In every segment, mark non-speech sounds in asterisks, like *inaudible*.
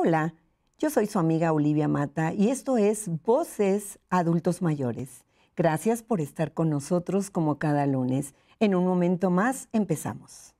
Hola, yo soy su amiga Olivia Mata y esto es Voces Adultos Mayores. Gracias por estar con nosotros como cada lunes. En un momento más empezamos.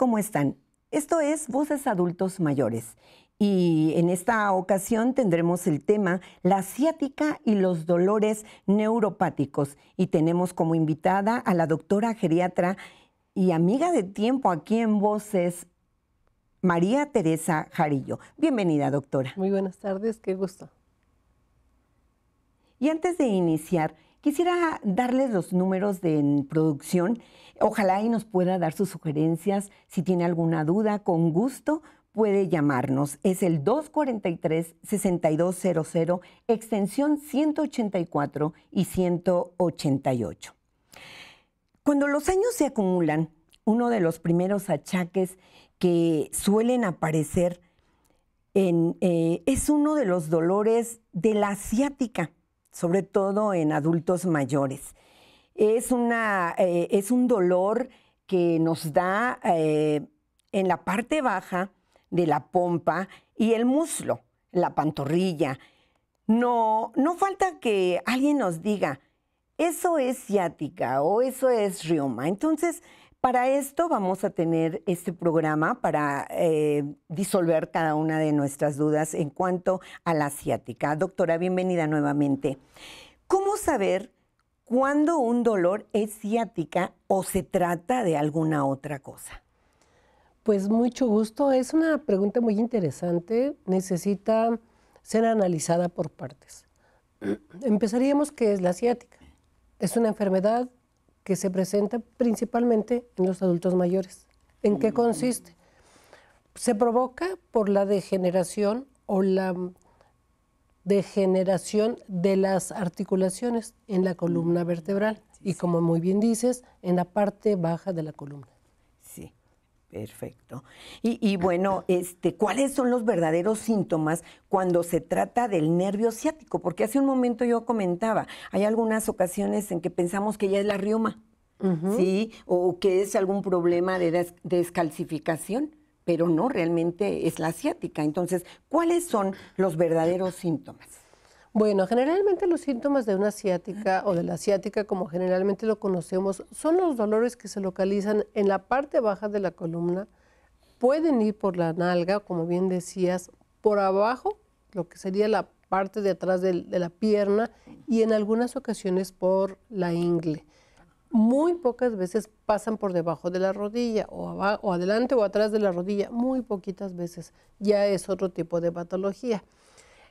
¿cómo están? Esto es Voces Adultos Mayores y en esta ocasión tendremos el tema la ciática y los dolores neuropáticos y tenemos como invitada a la doctora geriatra y amiga de tiempo aquí en Voces, María Teresa Jarillo. Bienvenida, doctora. Muy buenas tardes, qué gusto. Y antes de iniciar, quisiera darles los números de producción Ojalá y nos pueda dar sus sugerencias. Si tiene alguna duda, con gusto puede llamarnos. Es el 243-6200, extensión 184 y 188. Cuando los años se acumulan, uno de los primeros achaques que suelen aparecer eh, es uno de los dolores de la asiática, sobre todo en adultos mayores es, una, eh, es un dolor que nos da eh, en la parte baja de la pompa y el muslo, la pantorrilla. No, no falta que alguien nos diga, eso es ciática o eso es rioma. Entonces, para esto vamos a tener este programa para eh, disolver cada una de nuestras dudas en cuanto a la ciática. Doctora, bienvenida nuevamente. ¿Cómo saber cuando un dolor es ciática o se trata de alguna otra cosa? Pues mucho gusto. Es una pregunta muy interesante. Necesita ser analizada por partes. *clears throat* Empezaríamos que es la ciática. Es una enfermedad que se presenta principalmente en los adultos mayores. ¿En qué mm. consiste? Se provoca por la degeneración o la degeneración de las articulaciones en la columna vertebral y como muy bien dices, en la parte baja de la columna. Sí, perfecto. Y, y, bueno, este, ¿cuáles son los verdaderos síntomas cuando se trata del nervio ciático? Porque hace un momento yo comentaba, hay algunas ocasiones en que pensamos que ya es la rioma, ¿sí? O que es algún problema de descalcificación pero no realmente es la asiática. Entonces, ¿cuáles son los verdaderos síntomas? Bueno, generalmente los síntomas de una asiática o de la asiática, como generalmente lo conocemos, son los dolores que se localizan en la parte baja de la columna, pueden ir por la nalga, como bien decías, por abajo, lo que sería la parte de atrás de, de la pierna, y en algunas ocasiones por la ingle muy pocas veces pasan por debajo de la rodilla o, adelante o atrás de la rodilla, muy poquitas veces. Ya es otro tipo de patología.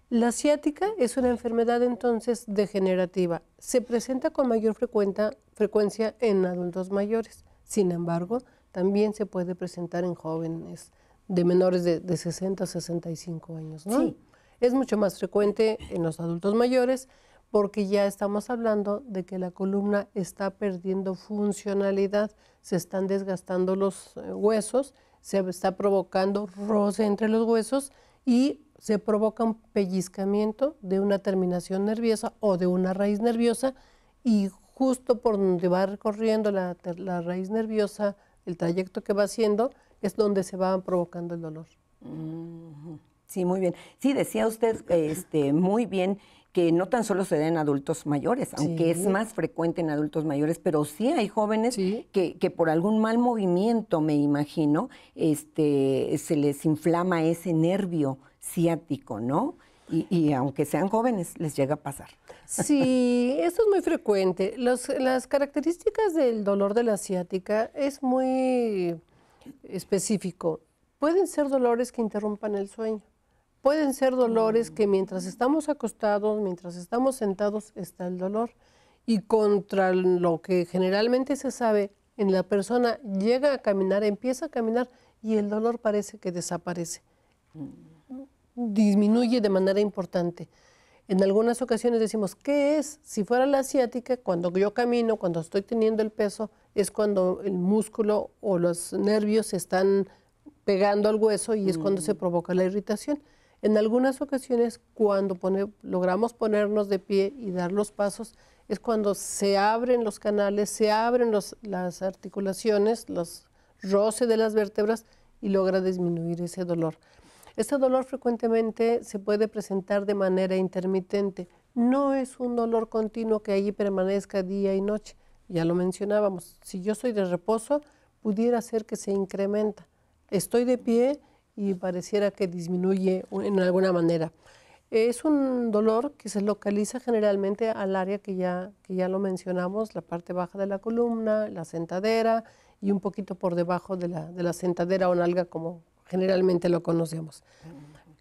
La ciática es una enfermedad entonces degenerativa. Se presenta con mayor frecuencia en adultos mayores. Sin embargo, también se puede presentar en jóvenes de menores de, 60 a 65 años. Es mucho más frecuente en los adultos mayores porque ya estamos hablando de que la columna está perdiendo funcionalidad, se están desgastando los eh, huesos, se está provocando roce entre los huesos y se provoca un pellizcamiento de una terminación nerviosa o de una raíz nerviosa y justo por donde va recorriendo la, raíz nerviosa, el trayecto que va haciendo, es donde se va provocando el dolor. Sí, muy bien. Sí, decía usted este, muy bien que no tan solo se da en adultos mayores, aunque es más frecuente en adultos mayores, pero sí hay jóvenes Que, que, por algún mal movimiento, me imagino, este, se les inflama ese nervio ciático, ¿no? Y, aunque sean jóvenes, les llega a pasar. Sí, *laughs* eso es muy frecuente. las características del dolor de la ciática es muy específico. Pueden ser dolores que interrumpan el sueño. Pueden ser dolores que mientras estamos acostados, mientras estamos sentados, está el dolor. Y contra lo que generalmente se sabe, en la persona llega a caminar, empieza a caminar y el dolor parece que desaparece. Mm. Disminuye de manera importante. En algunas ocasiones decimos, ¿qué es? Si fuera la asiática, cuando yo camino, cuando estoy teniendo el peso, es cuando el músculo o los nervios están pegando al hueso y es cuando se mm. provoca la irritación. En algunas ocasiones, cuando logramos ponernos de pie y dar los pasos, es cuando se abren los canales, se abren las articulaciones, los roces de las vértebras y logra disminuir ese dolor. Este dolor frecuentemente se puede presentar de manera intermitente. No es un dolor continuo que allí permanezca día y noche. Ya lo mencionábamos. Si yo soy de reposo, pudiera ser que se incrementa. Estoy de pie, y pareciera que disminuye en alguna manera. Es un dolor que se localiza generalmente al área que ya, que ya lo mencionamos, la parte baja de la columna, la sentadera y un poquito por debajo de la, sentadera o nalga como generalmente lo conocemos.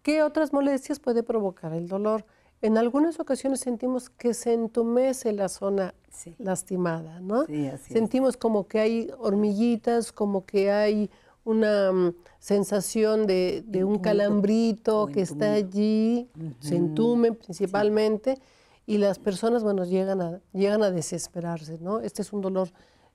¿Qué otras molestias puede provocar el dolor? En algunas ocasiones sentimos que se entumece la zona lastimada, ¿no? sentimos como que hay hormiguitas, como que hay una mm, sensación de, un, calambrito que está allí, se entumen principalmente, y las personas, llegan a, llegan a desesperarse, ¿no? Este es un dolor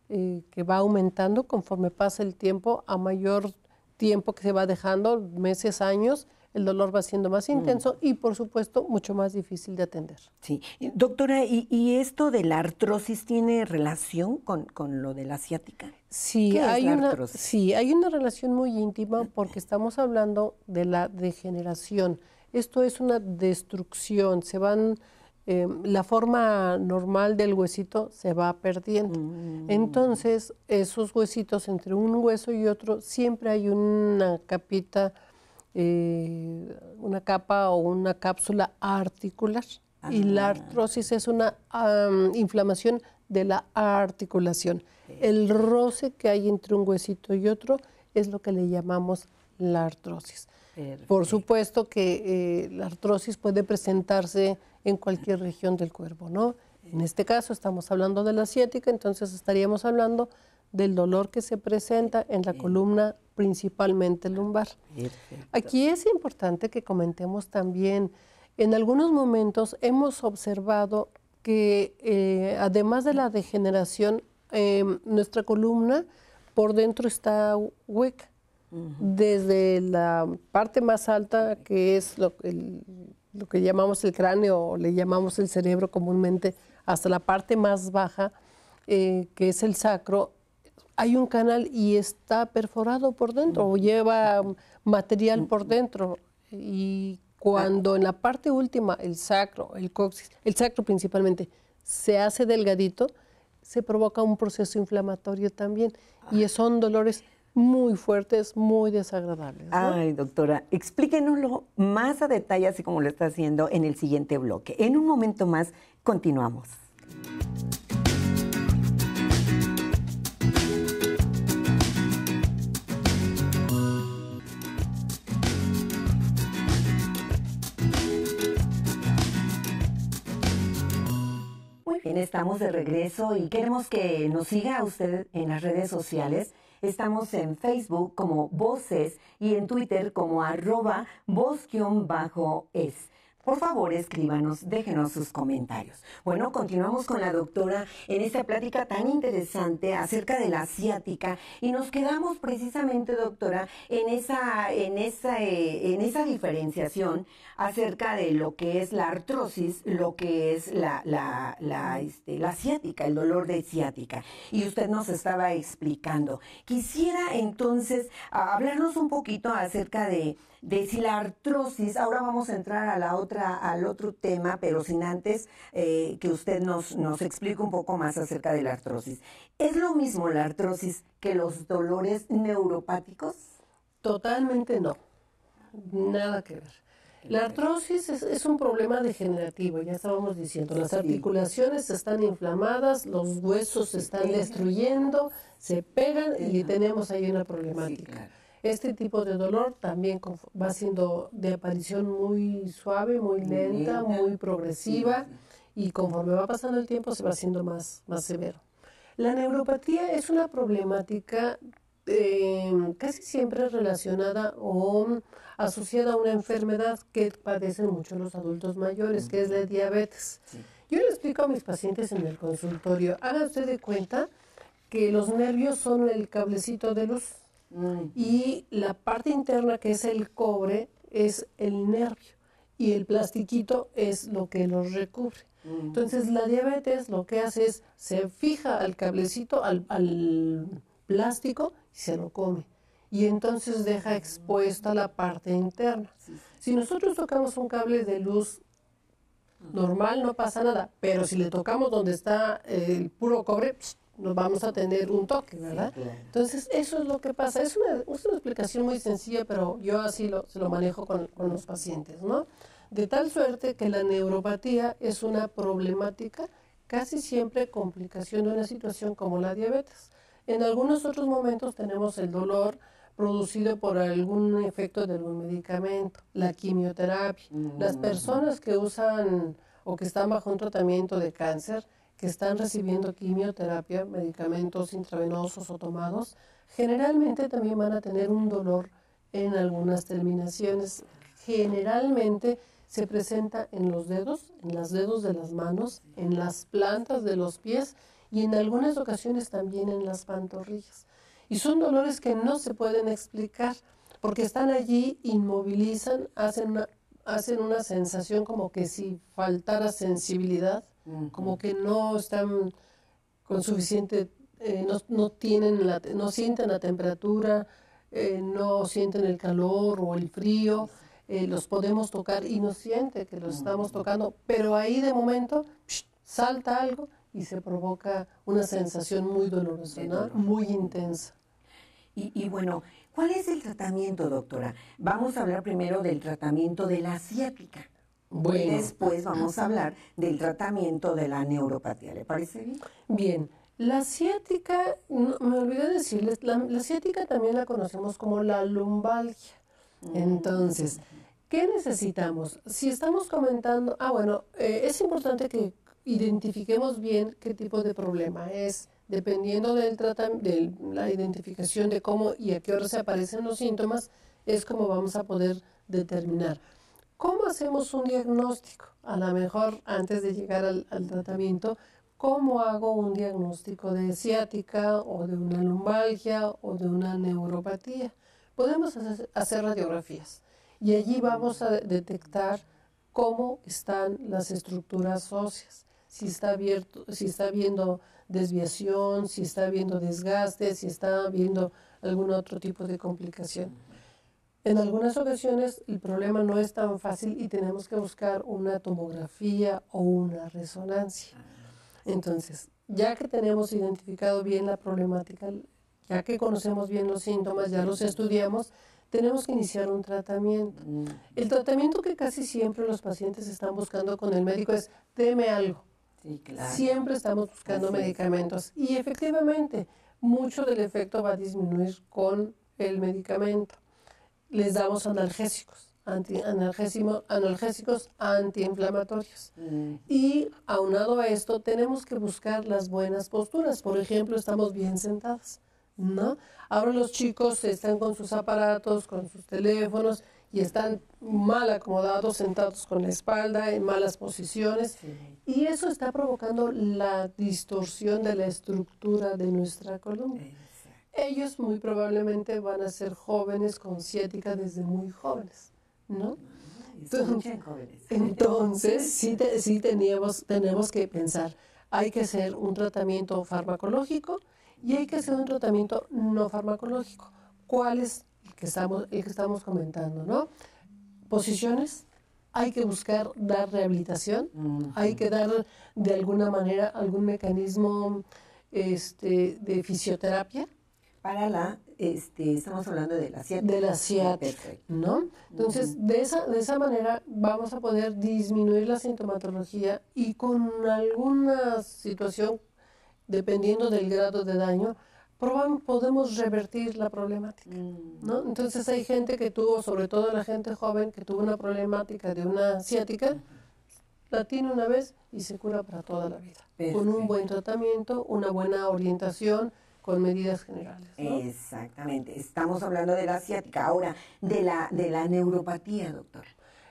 eh, que va aumentando conforme pasa el tiempo, a mayor tiempo que se va dejando, meses, años, el dolor va siendo más intenso y, por supuesto, mucho más difícil de atender. Sí. Doctora, ¿y, esto de la artrosis tiene relación con, lo de la ciática? Sí hay, una, sí, hay una relación muy íntima porque estamos hablando de la degeneración. Esto es una destrucción, se van... Em, la forma normal del huesito se va perdiendo. Mm. Entonces, esos huesitos entre un hueso y otro, siempre hay una capita eh, una capa o una cápsula articular. Ah. Y la artrosis es una inflamación de la articulación. El roce que hay entre un huesito y otro es lo que le llamamos la artrosis. Por supuesto que eh, la artrosis puede presentarse en cualquier región del cuerpo, ¿no? En este caso estamos hablando de la ciática, entonces estaríamos hablando del dolor que se presenta en la columna principalmente lumbar. Aquí es importante que comentemos también, en algunos momentos hemos observado que eh, además de la degeneración, em, nuestra columna por dentro está hueca, desde la parte más alta que es lo, que llamamos el cráneo le llamamos el cerebro comúnmente, hasta la parte más baja, eh, que es el sacro, hay un canal y está perforado por dentro o lleva material por dentro. Y cuando en la parte última, el sacro, el coxis, el sacro principalmente, se hace delgadito, se provoca un proceso inflamatorio también. Y son dolores muy fuertes, muy desagradables. Ay, doctora, explíquenoslo más a detalle, así como lo está haciendo en el siguiente bloque. En un momento más, continuamos. estamos de regreso y queremos que nos siga usted en las redes sociales. Estamos en Facebook como Voces y en Twitter como arroba voz-es. Por favor, escríbanos, déjenos sus comentarios. Bueno, continuamos con la doctora en esta plática tan interesante acerca de la ciática y nos quedamos precisamente, doctora, en esa, en esa, eh, en esa diferenciación acerca de lo que es la artrosis, lo que es la, la, la, ciática, este, el dolor de ciática. Y usted nos estaba explicando. Quisiera entonces hablarnos un poquito acerca de, de si la artrosis, ahora vamos a entrar a la otra al otro tema, pero sin antes eh, que usted nos, explique un poco más acerca de la artrosis. ¿Es lo mismo la artrosis que los dolores neuropáticos? Totalmente no. Nada que ver. La artrosis es, es, un problema degenerativo, ya estábamos diciendo. Las articulaciones están inflamadas, los huesos se están destruyendo, se pegan y tenemos ahí una problemática. Este tipo de dolor también va siendo de aparición muy suave, muy lenta, muy progresiva y conforme va pasando el tiempo se va haciendo más, más severo. La neuropatía es una problemática em, casi siempre relacionada o asociada a una enfermedad que padecen mucho los adultos mayores, que es la diabetes. Yo le explico a mis pacientes en el consultorio, haga usted de cuenta que los nervios son el cablecito de luz Mm. Y la parte interna, que es el cobre, es el nervio. Y el plastiquito es lo que los recubre. Mm. Entonces, la diabetes lo que hace es se fija al cablecito, al, plástico, y se lo come y entonces deja mm. expuesta la parte interna. Si nosotros tocamos un cable de luz normal no pasa nada, pero si le tocamos donde está el puro cobre, nos vamos a tener un toque, ¿verdad? Entonces, eso es lo que pasa. Es una, explicación muy sencilla, pero yo así lo, se lo manejo con, los pacientes, ¿no? De tal suerte que la neuropatía es una problemática, casi siempre complicación de una situación como la diabetes. En algunos otros momentos tenemos el dolor producido por algún efecto de algún medicamento, la quimioterapia. Mm, Las mm, mm. personas que usan o que están bajo un tratamiento de cáncer, que están recibiendo quimioterapia, medicamentos intravenosos o tomados, generalmente también van a tener un dolor en algunas terminaciones. Generalmente se presenta en los dedos, en los dedos de las manos, en las plantas de los pies y en algunas ocasiones también en las pantorrillas. Y son dolores que no se pueden explicar porque están allí, inmovilizan, hacen una, hacen una sensación como que si faltara sensibilidad como que no están con suficiente, eh, no, no, tienen no sienten la temperatura, eh, no sienten el calor o el frío, eh, los podemos tocar y nos siente que los estamos tocando, pero ahí de momento salta algo y se provoca una sensación muy dolorosa, muy intensa. Y, y, bueno, ¿cuál es el tratamiento, doctora? Vamos a hablar primero del tratamiento de la ciática. Bueno. Después vamos a hablar del tratamiento de la neuropatía. ¿Le parece bien? Bien. La ciática, me olvidé decirles, la, ciática también la conocemos como la lumbalgia. Mm. Entonces, ¿qué necesitamos? Si estamos comentando, ah, bueno, eh, es importante que identifiquemos bien qué tipo de problema es, dependiendo de la identificación de cómo y a qué hora se aparecen los síntomas, es como vamos a poder determinar. ¿Cómo hacemos un diagnóstico? A lo mejor antes de llegar al, tratamiento, ¿cómo hago un diagnóstico de ciática o de una lumbalgia o de una neuropatía? Podemos hacer radiografías y allí vamos a detectar cómo están las estructuras óseas, si está, abierto, si está viendo desviación, si está habiendo desgaste, si está habiendo algún otro tipo de complicación. En algunas ocasiones el problema no es tan fácil y tenemos que buscar una tomografía o una resonancia. Entonces, ya que tenemos identificado bien la problemática, ya que conocemos bien los síntomas, ya los estudiamos, tenemos que iniciar un tratamiento. Mm. El tratamiento que casi siempre los pacientes están buscando con el médico es, deme algo. Sí, claro. Siempre estamos buscando medicamentos y efectivamente mucho del efecto va a disminuir con el medicamento les damos analgésicos, anti, analgésimo, analgésicos antiinflamatorios. Mm. Y aunado a esto, tenemos que buscar las buenas posturas. Por ejemplo, estamos bien sentados, ¿no? Ahora los chicos están con sus aparatos, con sus teléfonos y están mal acomodados, sentados con la espalda, en malas posiciones. Y eso está provocando la distorsión de la estructura de nuestra columna ellos muy probablemente van a ser jóvenes con ciética desde muy jóvenes, ¿no? Entonces, *laughs* sí, teníamos, tenemos que pensar, hay que hacer un tratamiento farmacológico y hay que hacer un tratamiento no farmacológico. ¿Cuál es el que estamos, que estamos comentando? ¿no? Posiciones, hay que buscar dar rehabilitación, hay que dar de alguna manera algún mecanismo este, de fisioterapia para la, este, estamos hablando de la ciática. De la ¿no? Entonces, de, esa, de esa manera vamos a poder disminuir la sintomatología y con alguna situación, dependiendo del grado de daño, podemos revertir la problemática, ¿no? Mm. Entonces, hay gente que tuvo, sobre todo la gente joven, que tuvo una problemática de una ciática, la tiene una vez y se cura para toda la vida. Con un buen tratamiento, una buena orientación, con medidas generales. Exactamente. Estamos hablando de la asiática. ahora, de la, de la neuropatía, doctor.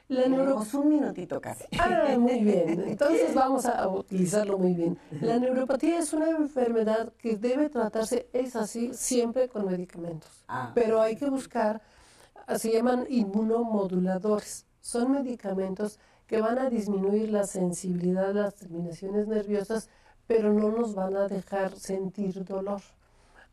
La neuro... un minutito casi. Ah, muy bien. Entonces vamos a utilizarlo muy bien. La neuropatía es una enfermedad que debe tratarse, es así, siempre con medicamentos. Ah. Pero hay que buscar, se llaman inmunomoduladores. Son medicamentos que van a disminuir la sensibilidad a las terminaciones nerviosas, pero no nos van a dejar sentir dolor.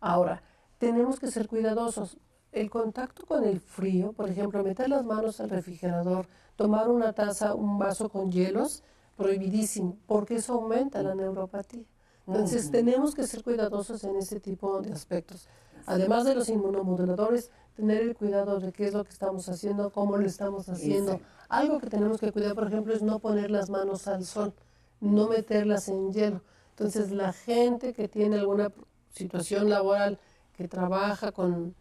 Ahora, tenemos que ser cuidadosos. El contacto con el frío, por ejemplo, meter las manos al refrigerador, tomar una taza, un vaso con hielos, prohibidísimo, porque eso aumenta la neuropatía. Entonces, tenemos que ser cuidadosos en ese tipo de aspectos. Además de los inmunomoduladores, tener el cuidado de qué es lo que estamos haciendo, cómo lo estamos haciendo. Algo que tenemos que cuidar, por ejemplo, es no poner las manos al sol, no meterlas en hielo. Entonces, la gente que tiene alguna situación laboral que trabaja con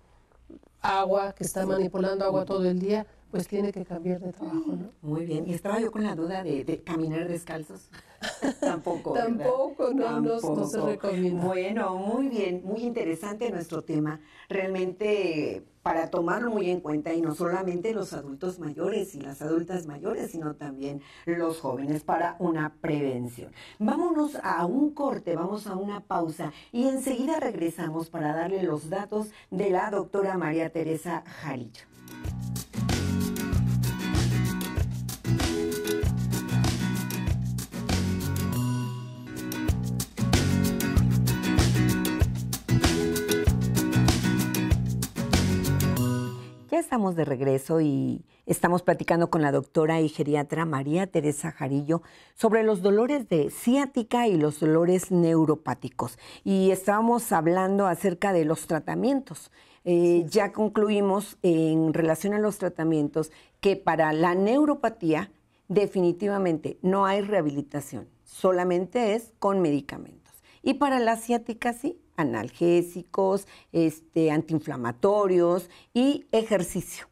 agua, que está manipulando agua todo el día, pues tiene que cambiar de trabajo, ¿no? Muy bien. Y estaba yo con la duda de, caminar descalzos. *laughs* Tampoco. Tampoco, no, No, se recomienda. Bueno, muy bien, muy interesante nuestro tema. Realmente para tomarlo muy en cuenta y no solamente los adultos mayores y las adultas mayores, sino también los jóvenes para una prevención. Vámonos a un corte, vamos a una pausa y enseguida regresamos para darle los datos de la doctora María Teresa Jarillo. estamos de regreso y estamos platicando con la doctora y geriatra María Teresa Jarillo sobre los dolores de ciática y los dolores neuropáticos. Y estábamos hablando acerca de los tratamientos. Eh, ya concluimos en relación a los tratamientos que para la neuropatía definitivamente no hay rehabilitación, solamente es con medicamentos. Y para la ciática sí, analgésicos, este, antiinflamatorios y ejercicio.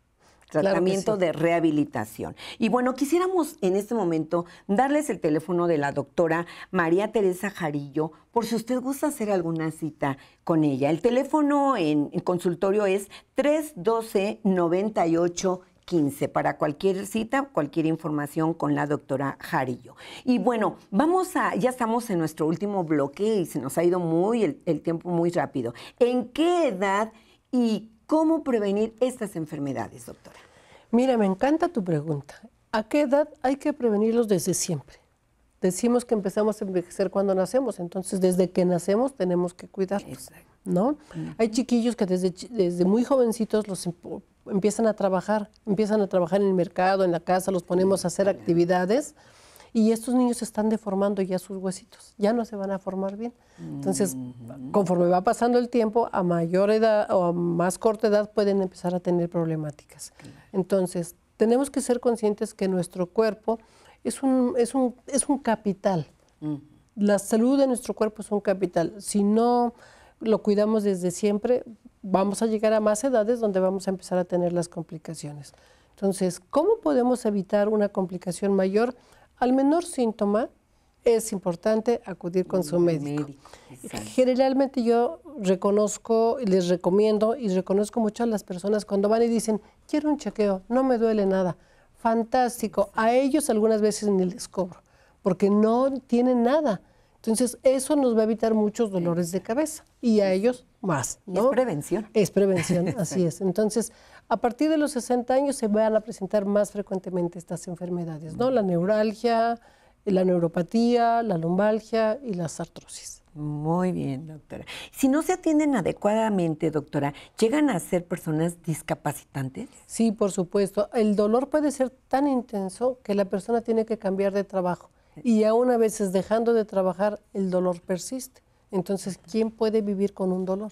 Tratamiento de rehabilitación. Y bueno, quisiéramos en este momento darles el teléfono de la doctora María Teresa Jarillo, por si usted gusta hacer alguna cita con ella. El teléfono en, consultorio es 312 98 15 para cualquier cita, cualquier información con la doctora Jarillo. Y bueno, vamos a, ya estamos en nuestro último bloque y se nos ha ido muy el, tiempo muy rápido. ¿En qué edad y cómo prevenir estas enfermedades, doctora? Mira, me encanta tu pregunta. ¿A qué edad hay que prevenirlos desde siempre? Decimos que empezamos a envejecer cuando nacemos, entonces desde que nacemos tenemos que cuidarnos, ¿no? Hay chiquillos que desde, desde muy jovencitos los empiezan a trabajar, empiezan a trabajar en el mercado, en la casa, los ponemos a hacer actividades y estos niños están deformando ya sus huesitos, ya no se van a formar bien. Entonces, mm. conforme va pasando el tiempo, a mayor edad o a más corta edad pueden empezar a tener problemáticas. Entonces, tenemos que ser conscientes que nuestro cuerpo es un, un, es un capital. La salud de nuestro cuerpo es un capital. Si no lo cuidamos desde siempre, vamos a llegar a más edades donde vamos a empezar a tener las complicaciones. Entonces, ¿cómo podemos evitar una complicación mayor? Al menor síntoma es importante acudir con su médico. Generalmente yo reconozco, les recomiendo y reconozco muchas las personas cuando van y dicen, quiero un chequeo, no me duele nada. Fantástico. A ellos algunas veces ni les cobro, porque no tienen nada. Entonces, eso nos va a evitar muchos dolores de cabeza y a ellos más. ¿no? Es prevención. Es prevención, *laughs* así es. Entonces, a partir de los 60 años se van a presentar más frecuentemente estas enfermedades, ¿no? La neuralgia, la neuropatía, la lumbalgia y las artrosis. Muy bien, doctora. Si no se atienden adecuadamente, doctora, ¿llegan a ser personas discapacitantes? Sí, por supuesto. El dolor puede ser tan intenso que la persona tiene que cambiar de trabajo. Y aún a veces dejando de trabajar, el dolor persiste. Entonces, ¿quién puede vivir con un dolor?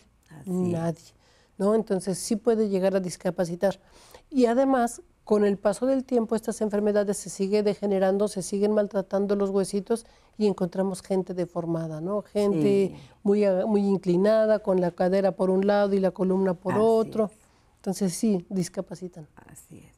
Nadie. ¿no? Entonces, sí puede llegar a discapacitar. Y además, con el paso del tiempo, estas enfermedades se siguen degenerando, se siguen maltratando los huesitos y encontramos gente deformada, ¿no? Gente muy, muy inclinada, con la cadera por un lado y la columna por otro. Entonces, sí, discapacitan. Así es.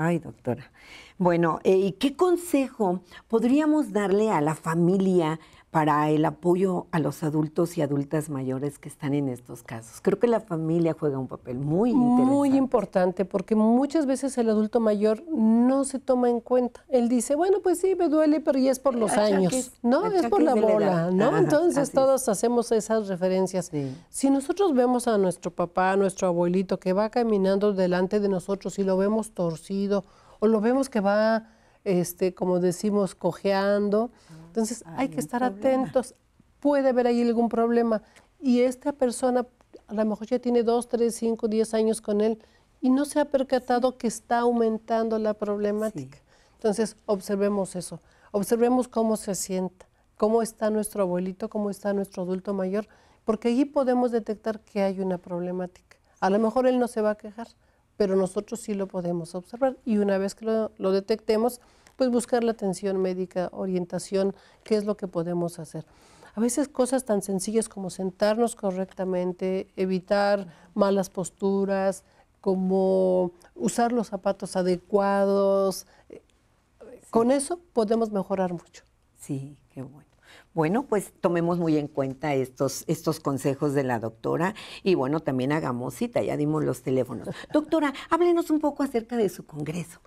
Ay, doctora. Bueno, eh, ¿y qué consejo podríamos darle a la familia para el apoyo a los adultos y adultas mayores que están en estos casos. Creo que la familia juega un papel muy interesante. Muy importante, porque muchas veces el adulto mayor no se toma en cuenta. Él dice, bueno, pues sí, me duele, pero ya es por los años, ¿no? es por la bola, ¿no? Entonces todos hacemos esas referencias. Si nosotros vemos a nuestro papá, a nuestro abuelito, que va caminando delante de nosotros y lo vemos torcido, o lo vemos que va, este, como decimos, cojeando, entonces hay, que estar atentos, puede haber ahí algún problema y esta persona a lo mejor ya tiene 2, 3, 5, 10 años con él y no se ha percatado que está aumentando la problemática. Entonces observemos eso, observemos cómo se sienta, cómo está nuestro abuelito, cómo está nuestro adulto mayor, porque allí podemos detectar que hay una problemática. A lo mejor él no se va a quejar, pero nosotros sí lo podemos observar y una vez que lo detectemos, pues buscar la atención médica, orientación, qué es lo que podemos hacer. A veces cosas tan sencillas como sentarnos correctamente, evitar malas posturas, como usar los zapatos adecuados, eh, con eso podemos mejorar mucho. Sí, qué bueno. Bueno, pues tomemos muy en cuenta estos, estos consejos de la doctora y bueno, también hagamos cita, ya dimos los teléfonos. *laughs* Doctora, háblenos un poco acerca de su congreso.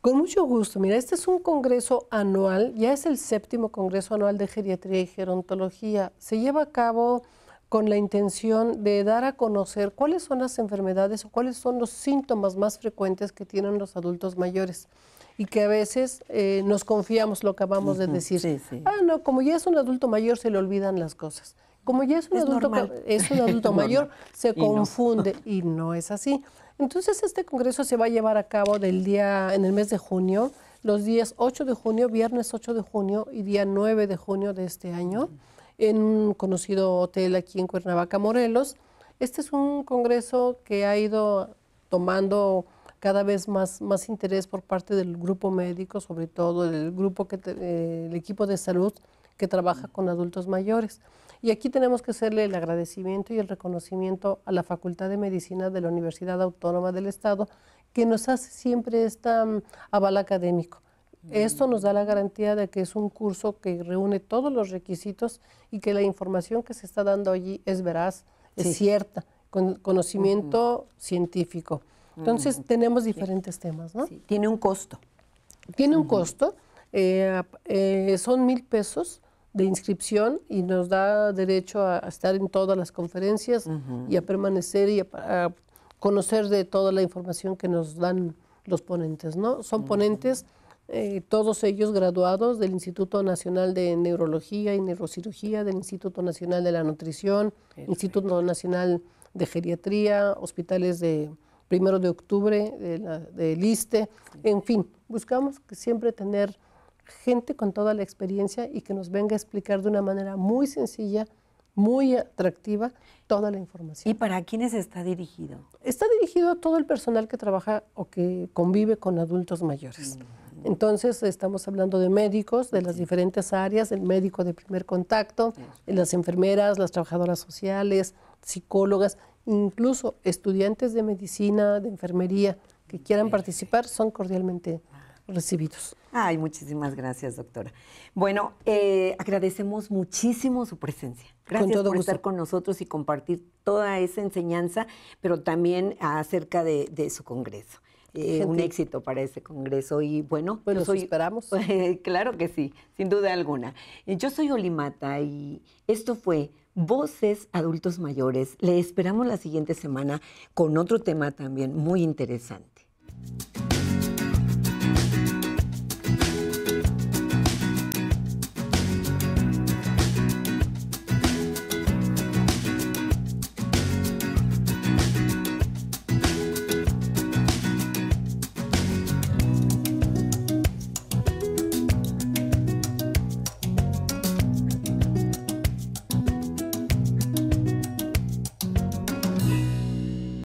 Con mucho gusto. Mira, este es un congreso anual, ya es el séptimo congreso anual de geriatría y gerontología. Se lleva a cabo con la intención de dar a conocer cuáles son las enfermedades o cuáles son los síntomas más frecuentes que tienen los adultos mayores y que a veces eh, nos confiamos lo que acabamos de decir. Ah, no, como ya es un adulto mayor se le olvidan las cosas. Como ya es un adulto, un adulto *laughs* mayor, se confunde *laughs* y no es así. Entonces este congreso se va a llevar a cabo del día en el mes de junio, los días 8 de junio, viernes 8 de junio y día 9 de junio de este año en un conocido hotel aquí en Cuernavaca, Morelos. Este es un congreso que ha ido tomando cada vez más, interés por parte del grupo médico, sobre todo el grupo que eh, el equipo de salud que trabaja con adultos mayores. Y aquí tenemos que hacerle el agradecimiento y el reconocimiento a la Facultad de Medicina de la Universidad Autónoma del Estado, que nos hace siempre este aval académico. Esto nos da la garantía de que es un curso que reúne todos los requisitos y que la información que se está dando allí es veraz, es cierta, con conocimiento científico. Entonces tenemos diferentes temas, ¿no? Tiene un costo. Tiene un costo, eh, eh, son mil pesos de inscripción y nos da derecho a, estar en todas las conferencias y a permanecer y a, conocer de toda la información que nos dan los ponentes, ¿no? Son ponentes, eh, todos ellos graduados del Instituto Nacional de Neurología y Neurocirugía, del Instituto Nacional de la Nutrición, Instituto Nacional de Geriatría, hospitales de primero de octubre, de, de LISTE, en fin, buscamos siempre tener gente con toda la experiencia y que nos venga a explicar de una manera muy sencilla, muy atractiva, toda la información. ¿Y para quiénes está dirigido? Está dirigido a todo el personal que trabaja o que convive con adultos mayores. Mm. Entonces estamos hablando de médicos de las diferentes áreas, el médico de primer contacto, eh, las enfermeras, las trabajadoras sociales, psicólogas, incluso estudiantes de medicina, de enfermería que quieran participar, son cordialmente recibidos. Ay, muchísimas gracias, doctora. Bueno, eh, agradecemos muchísimo su presencia. Gracias por estar con nosotros y compartir toda esa enseñanza, pero también acerca de, su congreso. Eh, un éxito para ese congreso y bueno, pues esperamos. *laughs* claro que sí, sin duda alguna. Eh, yo soy Olimata y esto fue Voces Adultos Mayores. Le esperamos la siguiente semana con otro tema también muy interesante.